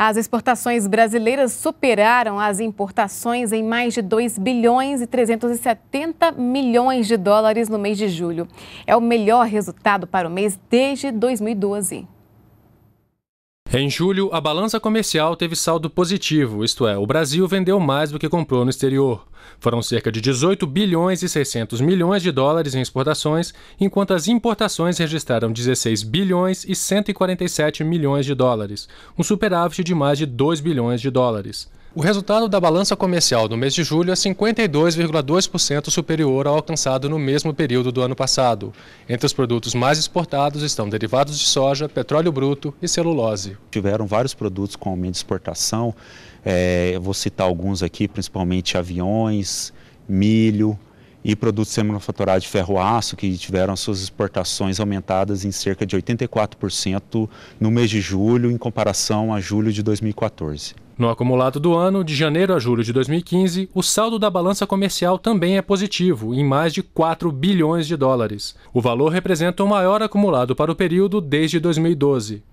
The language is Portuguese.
As exportações brasileiras superaram as importações em mais de 2 bilhões e 370 milhões de dólares no mês de julho. É o melhor resultado para o mês desde 2012. Em julho, a balança comercial teve saldo positivo, isto é, o Brasil vendeu mais do que comprou no exterior. Foram cerca de 18 bilhões e 600 milhões de dólares em exportações, enquanto as importações registraram 16 bilhões e 147 milhões de dólares, um superávit de mais de 2 bilhões de dólares. O resultado da balança comercial no mês de julho é 52,2% superior ao alcançado no mesmo período do ano passado. Entre os produtos mais exportados estão derivados de soja, petróleo bruto e celulose. Tiveram vários produtos com aumento de exportação, é, eu vou citar alguns aqui, principalmente aviões, milho, e produtos semi de ferro aço, que tiveram suas exportações aumentadas em cerca de 84% no mês de julho, em comparação a julho de 2014. No acumulado do ano, de janeiro a julho de 2015, o saldo da balança comercial também é positivo, em mais de 4 bilhões de dólares. O valor representa o maior acumulado para o período desde 2012.